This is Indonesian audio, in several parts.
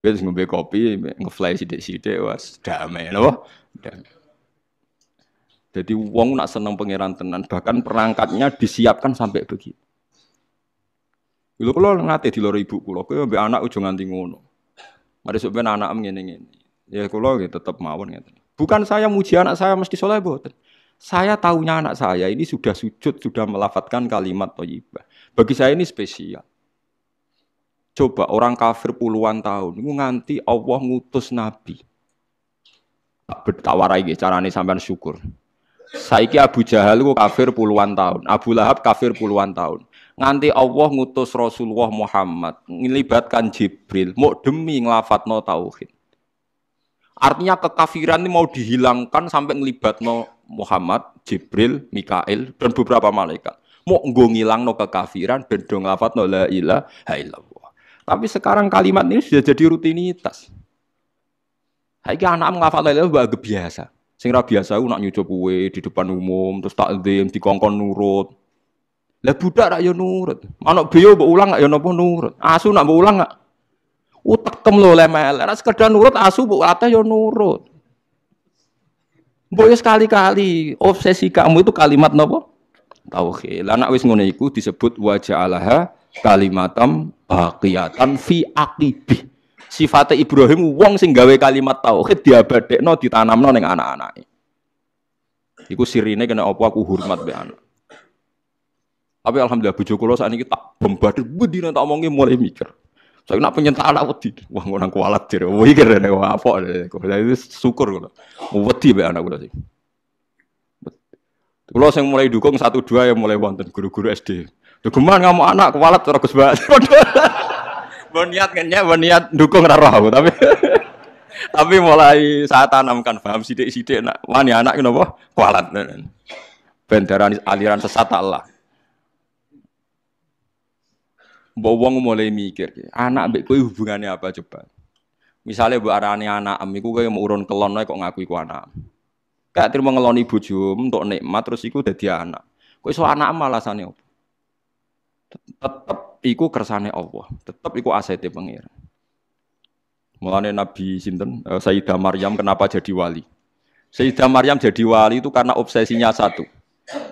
Wis ngombe kopi, ngefly sithik-sithik was damai loh. Jadi wong nak senang pangeran tenan, bahkan perangkatnya disiapkan sampai begitu. Kalau kalau ngate di lori ibu kula, kowe mbek anak ujung nganti ngono. Mari sampeyan anak ngene ini. Ya kula gitu tetap mawon Bukan saya muji anak saya mesti soleh, boten. Saya tahunya anak saya ini sudah sujud, sudah melafatkan kalimat toyibah. Bagi saya ini spesial. Coba orang kafir puluhan tahun, itu nganti Allah ngutus Nabi. Bertawar lagi, caranya sampean syukur. Saiki Abu Jahal itu kafir puluhan tahun, Abu Lahab kafir puluhan tahun. Nganti Allah ngutus Rasulullah Muhammad, ngelibatkan Jibril, mau demi ngelafatno tauhid. Artinya kekafiran ini mau dihilangkan sampai ngelibatno Muhammad, Jibril, Mikail, dan beberapa malaikat. Mau nggak no kekafiran, bedong do ngelafatno la ilaha hailah. Tapi sekarang kalimat ini sudah jadi rutinitas. Saiki anak menghafal lele mbak biasa. Sing ra biasa aku nak nyucup kue di depan umum terus tak di dikongkon nurut. Lah budak rak yo nurut. Anak beyo mbok ulang gak yo napa nurut. Asu nak mbok ulang gak utek kem lho lemel. Ora sekedar nurut asu mbok ate yo nurut. Mbok sekali-kali obsesi kamu itu kalimat napa? Tauhid. Lah nak wis ngene iku disebut wa ja'alaha kalimatam baqiyatan fi akibi Sifate Ibrahim wong sing gawe kalimat tauhid diabadekno ditanamno ning anak-anake. Iku sirine kena apa aku hormat be anak. Tapi alhamdulillah bojo kula saat ini tak bombardir bedina tak omongi mulai mikir. Saya nak penyentak anak wedi. Wah ngono kualat tiru, Wah rene apa. Jadi syukur kula. Wedi be anak kula sih. Kula sing mulai dukung satu dua yang mulai wanton guru-guru SD. Degeman kamu anak kualat terus Gus Bak. Bon niat kayaknya bon niat dukung raro aku tapi tapi mulai saat tanamkan paham sidik-sidik nak wani anak kenapa kualat bendaran aliran sesat Allah. Bawang mulai mikir, anak mbek kowe hubungannya apa coba? Misalnya mbok arani anak amiku iku mau urun kelon kok ngaku iku anak. Kak terima ngeloni bujum untuk nikmat terus iku dia anak. kok iso anak malasannya tetap iku kersane Allah, tetap iku asete pangeran. Mulane Nabi sinten eh, Sayyidah Maryam kenapa jadi wali? Sayyidah Maryam jadi wali itu karena obsesinya satu.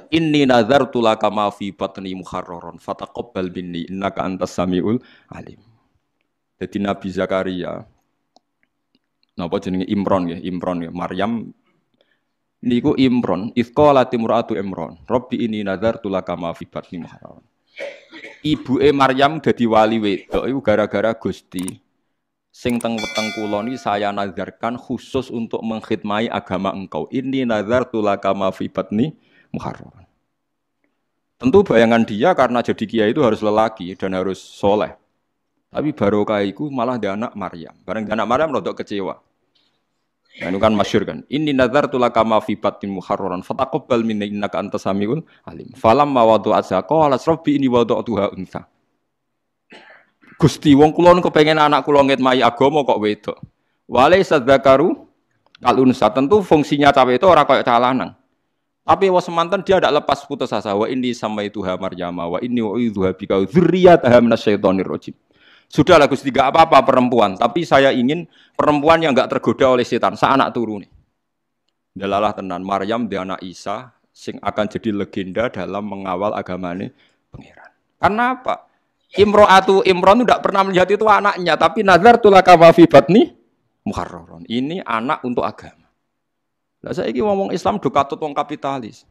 Inni nazartu laka ma fi batni muharraron fataqabbal minni innaka antas samiul alim. Jadi Nabi Zakaria napa jenenge Imron ya, Imron ya, Maryam niku Imron, ifqala timratu Imron, Rabbi ini nazar laka ma fi batni muharraron ibuke Maryam dadi wali wedok iku gara-gara Gusti. Sing teng weteng kula ni saya nazarkan khusus untuk mengkhidmati agama engkau. Ini nazar tulaka ma fi batni muharram. Tentu bayangan dia karena jadi kiai itu harus lelaki dan harus soleh. Tapi barokah itu malah di anak Maryam. Bareng di anak Maryam rodok kecewa. Nah, ini kan masyur kan. Ini nazar tulaka ma fi batin fatakobal minna inna ka antas samiul alim. Falam ma wadu'atha alas rabbi ini tuha unsa. Gusti wong kulon kepengen anak kula mai agomo kok wedok. Walai sadzakaru kal unsa tentu fungsinya cawe itu orang kayak calanang. Tapi wa semantan dia tidak lepas putus asa wa ini sama itu ha jama wa ini wa idhuha bika dzurriyyataha syaitonir rojim. Sudahlah lagu Tiga apa-apa perempuan, tapi saya ingin perempuan yang gak tergoda oleh setan, saya anak turun nih. Dalalah tenan Maryam di anak Isa sing akan jadi legenda dalam mengawal agama ini, pangeran. Karena apa? atau Imron tidak pernah melihat itu anaknya, tapi nazar tulah kawafibat nih, Muharron Ini anak untuk agama. Lah saya ini ngomong Islam dukatut wong kapitalis.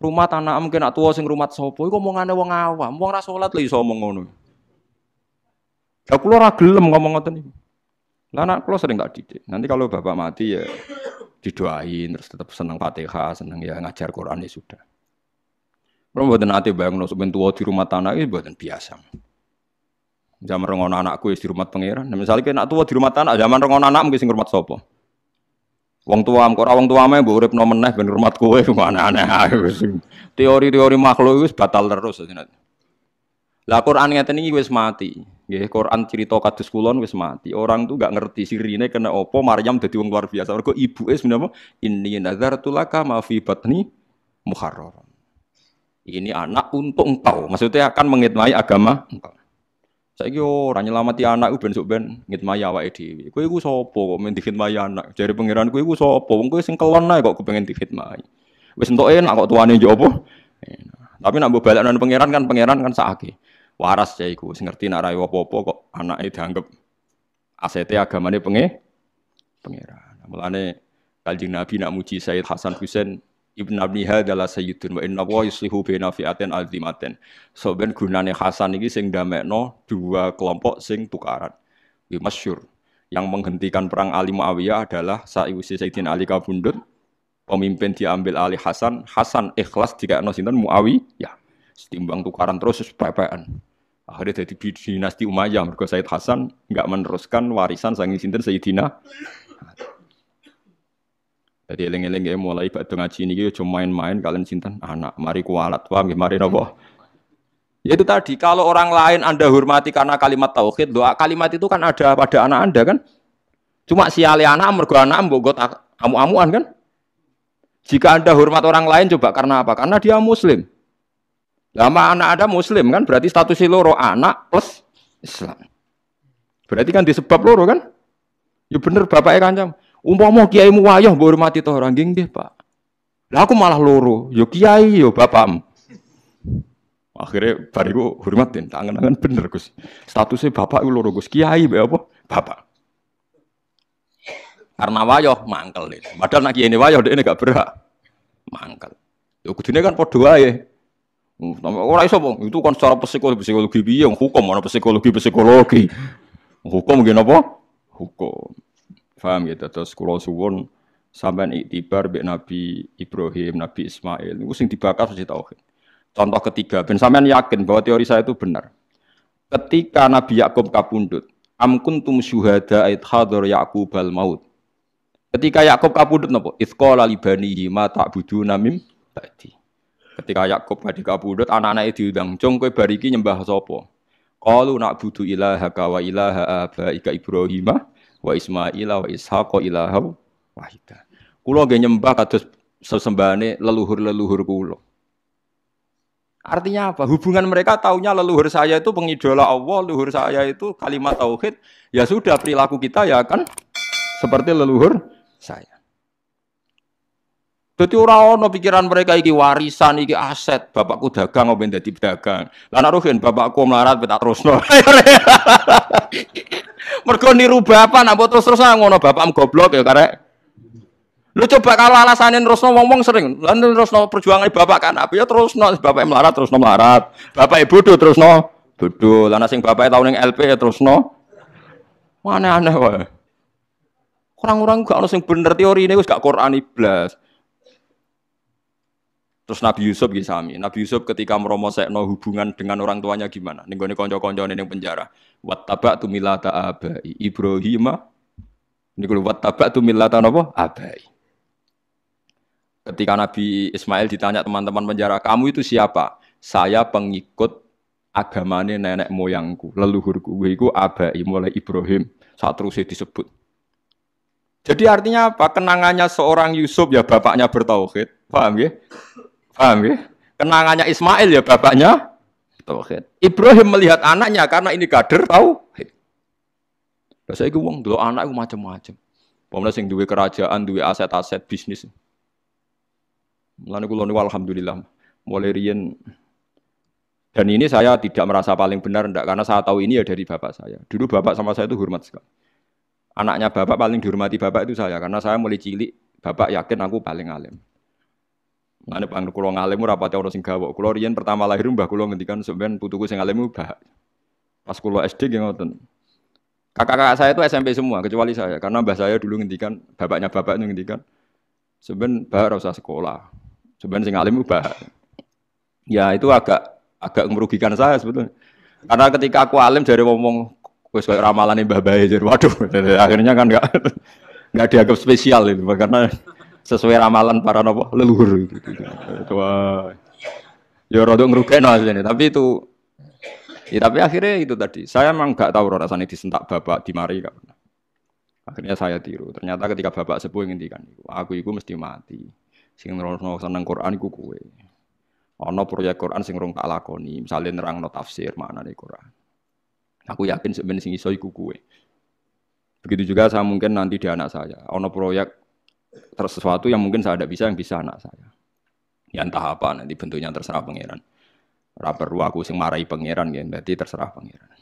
Rumah tanah mungkin atau sing rumah sopo, ngomong omongane wong awam, wong rasulat lagi so ngomong ngono. Ya kula ora gelem ngomong ngoten niku. Lah anak kula sering gak didik. Nanti kalau bapak mati ya didoain terus tetap seneng Fatihah, seneng ya ngajar Quran ya sudah. Kula mboten ate sok ben tuwa di rumah tanah iki mboten biasa. Zaman rengon anakku di rumah pangeran. Nah, misalnya kena tua di rumah tanah, zaman rengon anak mungkin sing rumah sopo. Wong tua kok ora wong tua meh mbok uripno meneh ben rumah kowe aneh-aneh. Teori-teori makhluk itu batal terus. Sebenarnya. Lah Quran ngeten iki wis mati. Nggih, Quran cerita kados kulon wis mati. Orang tuh gak ngerti sirine kena opo Maryam dadi wong luar biasa. es ibuke sebenarnya inni nazartu laka ma fi batni muharrar. Ini anak untuk engkau. Maksudnya akan mengitmai agama engkau. Saya kyo orang nyelamati anak gue besok ben ngitmai awak edwi. Kue gue sopo kok main mai anak. Jadi pangeran kue gue sopo. Kue sing warna naik kok gue pengen dihitmai. Wes entok enak kok tuane jopo. Tapi nak balik dengan pangeran kan pangeran kan sakit waras ya iku sing ngerti nak rayu apa-apa kok anake dianggap asete agamane penge pangeran. Mulane Kanjeng Nabi nak muji Sayyid Hasan Husain Ibn Abiha adalah sayyidun wa inna wa yuslihu baina fi'atin azimatin. So ben gunane Hasan ini sing damekno dua kelompok sing tukaran. Iki masyhur. Yang menghentikan perang Ali Muawiyah adalah Sa'iusi Sayyidin Ali kabundut pemimpin diambil alih Hasan, Hasan ikhlas jika ada Muawiyah. Setimbang tukaran terus sepepean Akhirnya jadi dinasti Umayyah. Mergo Said Hasan nggak meneruskan warisan sang sinten Sayyidina. Jadi eling-eling ya mulai pada ngaji ini ya, cuma main-main kalian cinta anak. Ah, mari kualat. Wah, mari nopo. Ya itu tadi kalau orang lain Anda hormati karena kalimat tauhid, doa kalimat itu kan ada pada anak Anda kan? Cuma siale anak mergo anak mbok amu-amuan kan? Jika Anda hormat orang lain coba karena apa? Karena dia muslim. Lama anak ada muslim kan berarti status loro anak plus Islam. Berarti kan disebab loro kan? Ya bener bapaknya kancam. kiai kiaimu wayah mbok mati toh orang deh Pak. Lah aku malah loro, yo ya kiai yo ya bapakmu. Akhirnya bariku hormatin, tangan-tangan bener Gus. Statusnya bapak ku loro Gus kiai be apa? Bapak. Karena wayah mangkel deh. Padahal nak kiai ini wayah dia ini gak berhak. Mangkel. Yo ya kudunya kan padha ya Hmm, orang iso bang, Itu kan secara psikologi psikologi biang hukum mana psikologi psikologi. Hukum gini apa? Hukum. Paham gitu. terus kalau suwon sampai iktibar bik Nabi Ibrahim, Nabi Ismail. itu sing dibakar mesti tauhid. Contoh ketiga, ben sampean yakin bahwa teori saya itu benar. Ketika Nabi Yakub kapundut, am kuntum syuhada ait hadar Yakub al maut. Ketika Yakub kapundut napa? bani libanihi ma ta'buduna namim, ba'di. Ketika Yakub nggak dikabudut, anak anak diundang, "Cung kowe bariki nyembah sopo. Kalu nak butuh ilaha kawa ilaha ika Ibrahim wa Ismail wa Ishaq ilaha wahida. Kulo gak nyembah kados sesembahane leluhur-leluhur kulo. Artinya apa? Hubungan mereka taunya leluhur saya itu pengidola Allah, leluhur saya itu kalimat tauhid. Ya sudah perilaku kita ya kan seperti leluhur saya. Jadi orang ono pikiran mereka iki warisan iki aset bapakku dagang ngombe jadi pedagang. Lah nek bapakku melarat tak terusno. Mergo niru bapak nak terus terus ngono bapakmu goblok ya karek. Lu coba kalau alasanin Rosno ngomong sering, lalu Rosno perjuangan bapak kan apa ya terus no bapak melarat terus no melarat, bapak ibu bodoh terus no Duduk, lalu sing bapak tahun yang LP ya terus no mana aneh wah. kurang-kurang gak ada bener teori ini, gak Quran iblas. Terus Nabi Yusuf ya sami. Nabi Yusuf ketika meromosekno hubungan dengan orang tuanya gimana? Ning gone kanca-kancane ning penjara. Wattaba'tu tumilata abai Ibrahim. Niku wattaba'tu tumilata napa? Abai. Ketika Nabi Ismail ditanya teman-teman penjara, "Kamu itu siapa?" "Saya pengikut agamane nenek moyangku, leluhurku." Iku abai mulai Ibrahim. Saat terus disebut. Jadi artinya apa? Kenangannya seorang Yusuf ya bapaknya bertauhid. Paham ya? Paham ya? Kenangannya Ismail ya bapaknya tauhid. Ibrahim melihat anaknya karena ini kader tahu. Saya saiki wong dulu anak iku macam-macam. Pemula sing duwe kerajaan, duit aset-aset bisnis. Mulane kula niku alhamdulillah mulai riyen dan ini saya tidak merasa paling benar enggak karena saya tahu ini ya dari bapak saya. Dulu bapak sama saya itu hormat sekali. Anaknya bapak paling dihormati bapak itu saya karena saya mulai cilik bapak yakin aku paling alim. Nah, ini kula kulo ora pati orang sing gawok. Kulo rian pertama lahir mbah kulo ngendikan sebenarnya putuku sing alim bah. Pas kulo SD nggih ngoten. Kakak-kakak saya itu SMP semua kecuali saya karena mbah saya dulu ngendikan bapaknya bapak itu ngendikan sebenarnya bah rasa sekolah. Sebenarnya sing alim bah. Ya itu agak agak merugikan saya sebetulnya. Karena ketika aku alim dari ngomong wes kayak ramalan Mbah Bae jadi waduh akhirnya kan enggak enggak dianggap spesial itu karena sesuai ramalan para nopo leluhur Wah. Ya ngerugain ngrugekno hasilnya tapi itu ya, tapi akhirnya itu tadi. Saya memang nggak tahu rasanya disentak bapak di mari Akhirnya saya tiru. Ternyata ketika bapak sepuh ingin iku, aku itu mesti mati. Sing nerangno seneng Quran iku kue ono proyek Quran sing rong tak lakoni, nerang no tafsir maknane Quran. Aku yakin sebenarnya sing iso iku kue Begitu juga saya mungkin nanti di anak saya, ono proyek sesuatu yang mungkin saya tidak bisa yang bisa anak saya ya entah apa nanti bentuknya terserah pangeran ora perlu aku sing marahi pangeran ya berarti terserah pangeran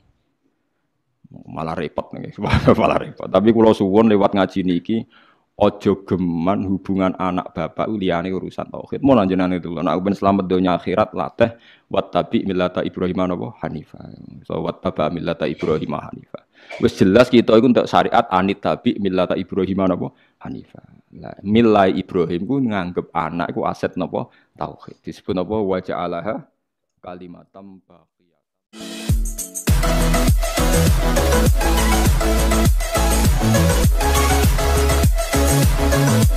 malah repot malah repot tapi kalau suwon lewat ngaji niki ojo geman hubungan anak bapak liyane urusan tauhid. Mau lanjutan itu loh Nek selamat dunia akhirat latih wattabi milata Ibrahim boh hanifa. So wattaba milata Ibrahim hanifa. wes jelas kita itu untuk syariat anit tabi milata Ibrahim boh hanifa. milai Ibrahim ku nganggep anak ku aset napa tauhid. Disebut napa kalimat ja'alaha kalimatam baqiyah. Thank you.